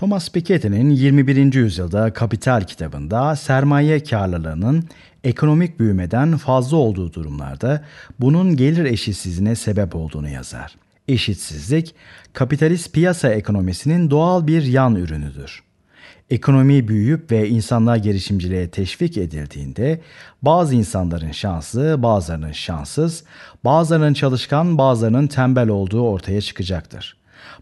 Thomas Piketty'nin 21. yüzyılda Kapital kitabında sermaye karlılığının ekonomik büyümeden fazla olduğu durumlarda bunun gelir eşitsizliğine sebep olduğunu yazar. Eşitsizlik, kapitalist piyasa ekonomisinin doğal bir yan ürünüdür. Ekonomi büyüyüp ve insanlar girişimciliğe teşvik edildiğinde bazı insanların şanslı, bazılarının şanssız, bazılarının çalışkan, bazılarının tembel olduğu ortaya çıkacaktır.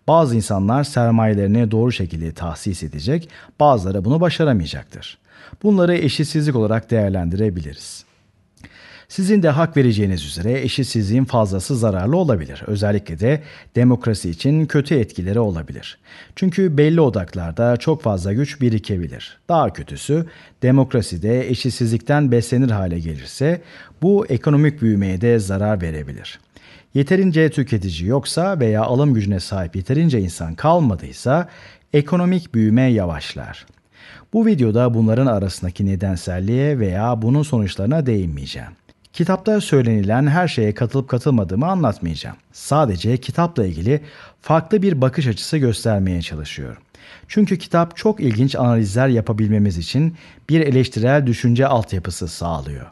Bazı insanlar sermayelerini doğru şekilde tahsis edecek, bazıları bunu başaramayacaktır. Bunları eşitsizlik olarak değerlendirebiliriz. Sizin de hak vereceğiniz üzere eşitsizliğin fazlası zararlı olabilir. Özellikle de demokrasi için kötü etkileri olabilir. Çünkü belli odaklarda çok fazla güç birikebilir. Daha kötüsü demokrasi de eşitsizlikten beslenir hale gelirse bu ekonomik büyümeye de zarar verebilir. Yeterince tüketici yoksa veya alım gücüne sahip yeterince insan kalmadıysa ekonomik büyüme yavaşlar. Bu videoda bunların arasındaki nedenselliğe veya bunun sonuçlarına değinmeyeceğim. Kitapta söylenilen her şeye katılıp katılmadığımı anlatmayacağım. Sadece kitapla ilgili farklı bir bakış açısı göstermeye çalışıyorum. Çünkü kitap çok ilginç analizler yapabilmemiz için bir eleştirel düşünce altyapısı sağlıyor.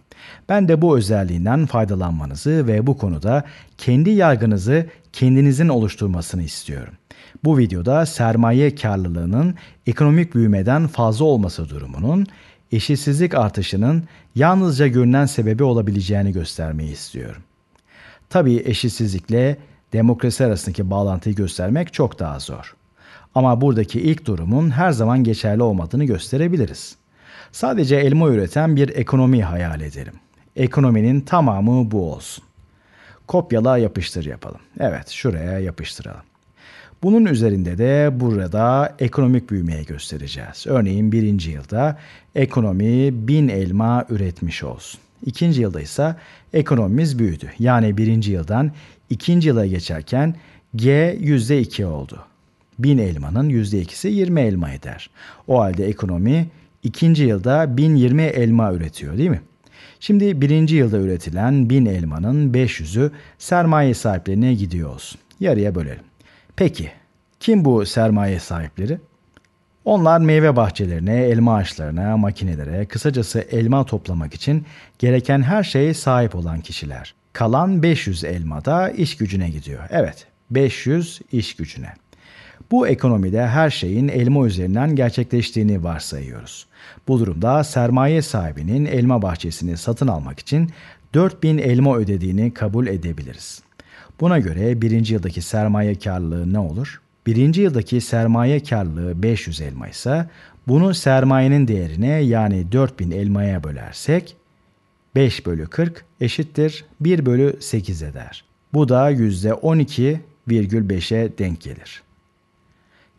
Ben de bu özelliğinden faydalanmanızı ve bu konuda kendi yargınızı kendinizin oluşturmasını istiyorum. Bu videoda sermaye karlılığının ekonomik büyümeden fazla olması durumunun eşitsizlik artışının yalnızca görünen sebebi olabileceğini göstermeyi istiyorum. Tabii eşitsizlikle demokrasi arasındaki bağlantıyı göstermek çok daha zor. Ama buradaki ilk durumun her zaman geçerli olmadığını gösterebiliriz. Sadece elma üreten bir ekonomi hayal edelim. Ekonominin tamamı bu olsun. Kopyala yapıştır yapalım. Evet, şuraya yapıştıralım. Bunun üzerinde de burada ekonomik büyümeye göstereceğiz. Örneğin birinci yılda ekonomi bin elma üretmiş olsun. İkinci yılda ise ekonomimiz büyüdü. Yani birinci yıldan ikinci yıla geçerken G yüzde iki oldu. Bin elmanın yüzde ikisi yirmi elma eder. O halde ekonomi ikinci yılda bin yirmi elma üretiyor değil mi? Şimdi birinci yılda üretilen bin elmanın 500'ü sermaye sahiplerine gidiyor olsun. Yarıya bölelim. Peki kim bu sermaye sahipleri? Onlar meyve bahçelerine, elma ağaçlarına, makinelere, kısacası elma toplamak için gereken her şeye sahip olan kişiler. Kalan 500 elma da iş gücüne gidiyor. Evet, 500 iş gücüne. Bu ekonomide her şeyin elma üzerinden gerçekleştiğini varsayıyoruz. Bu durumda sermaye sahibinin elma bahçesini satın almak için 4000 elma ödediğini kabul edebiliriz. Buna göre birinci yıldaki sermaye karlılığı ne olur? Birinci yıldaki sermaye karlılığı 500 elma ise bunu sermayenin değerine yani 4000 elmaya bölersek 5 bölü 40 eşittir 1 bölü 8 eder. Bu da %12,5'e denk gelir.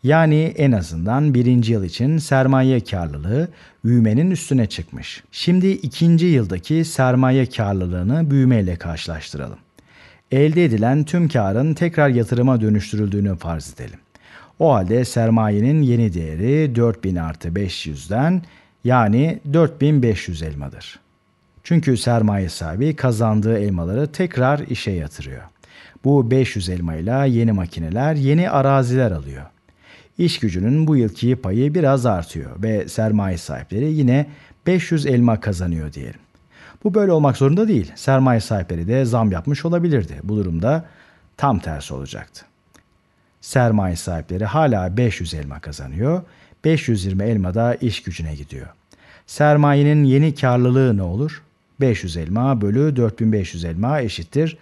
Yani en azından birinci yıl için sermaye karlılığı büyümenin üstüne çıkmış. Şimdi ikinci yıldaki sermaye karlılığını büyümeyle karşılaştıralım elde edilen tüm karın tekrar yatırıma dönüştürüldüğünü farz edelim. O halde sermayenin yeni değeri 4000 artı 500'den yani 4500 elmadır. Çünkü sermaye sahibi kazandığı elmaları tekrar işe yatırıyor. Bu 500 elmayla yeni makineler, yeni araziler alıyor. İş gücünün bu yılki payı biraz artıyor ve sermaye sahipleri yine 500 elma kazanıyor diyelim. Bu böyle olmak zorunda değil. Sermaye sahipleri de zam yapmış olabilirdi. Bu durumda tam tersi olacaktı. Sermaye sahipleri hala 500 elma kazanıyor. 520 elma da iş gücüne gidiyor. Sermayenin yeni karlılığı ne olur? 500 elma bölü 4500 elma eşittir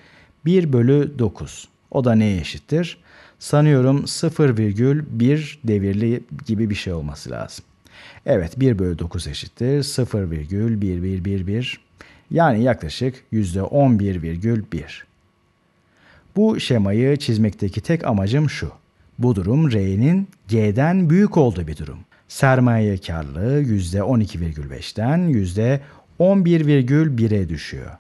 1 bölü 9. O da neye eşittir? Sanıyorum 0,1 devirli gibi bir şey olması lazım. Evet 1 bölü 9 eşittir 0,1111 yani yaklaşık %11,1. Bu şemayı çizmekteki tek amacım şu. Bu durum R'nin G'den büyük olduğu bir durum. Sermaye karlılığı %12,5'ten %11,1'e düşüyor.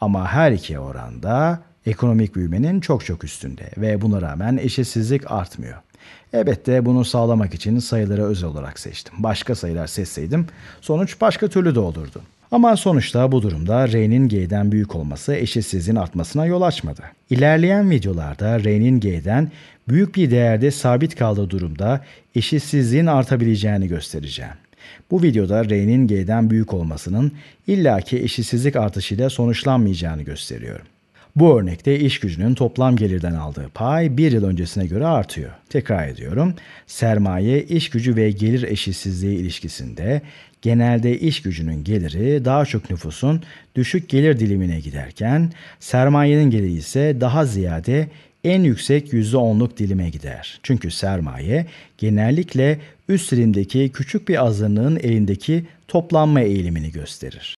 Ama her iki oranda ekonomik büyümenin çok çok üstünde ve buna rağmen eşitsizlik artmıyor. Elbette bunu sağlamak için sayıları özel olarak seçtim. Başka sayılar seçseydim sonuç başka türlü de olurdu. Ama sonuçta bu durumda R'nin G'den büyük olması eşitsizliğin artmasına yol açmadı. İlerleyen videolarda R'nin G'den büyük bir değerde sabit kaldığı durumda eşitsizliğin artabileceğini göstereceğim. Bu videoda R'nin G'den büyük olmasının illaki eşitsizlik artışıyla sonuçlanmayacağını gösteriyorum. Bu örnekte iş gücünün toplam gelirden aldığı pay bir yıl öncesine göre artıyor. Tekrar ediyorum, sermaye, iş gücü ve gelir eşitsizliği ilişkisinde Genelde iş gücünün geliri daha çok nüfusun düşük gelir dilimine giderken sermayenin geliri ise daha ziyade en yüksek %10'luk dilime gider. Çünkü sermaye genellikle üst dilimdeki küçük bir azınlığın elindeki toplanma eğilimini gösterir.